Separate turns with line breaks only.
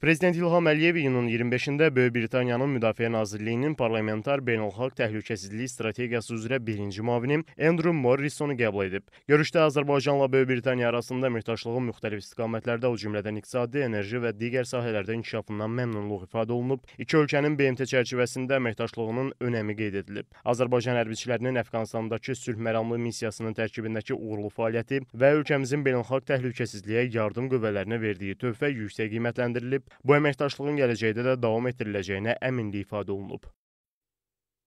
Prezident İlham Əliyev iyunun 25-də Böyük Britaniyanın Müdafiə Nazirliyinin parlamentar beynəlxalq təhlükəsizlik strategiyası üzrə birinci müavini Andrew Morrisonu qəbul edib. Görüşdə Azərbaycanla Böyük Britaniya arasında əməkdaşlığın müxtəlif istiqamətlərdə, o cümlədən iqtisadi, enerji və digər sahələrdə inkişafından məmnunluq ifadə olunub. İki ölkənin BMT çərçivəsində əməkdaşlığının önəmi qeyd edilib. Azərbaycan hərbiçilərinin Əfqanistandakı sülh məramlı missiyasının tərkibindəki uğurlu fəaliyyəti və ölkəmizin beynəlxalq təhlükəsizliyə yardım qüvvələrinə verdiyi töhfə yüksək qiymətləndirilib. Bu əməkdaşlığın gələcəkdə də davam etdiriləcəyinə əminlik ifadə olunub.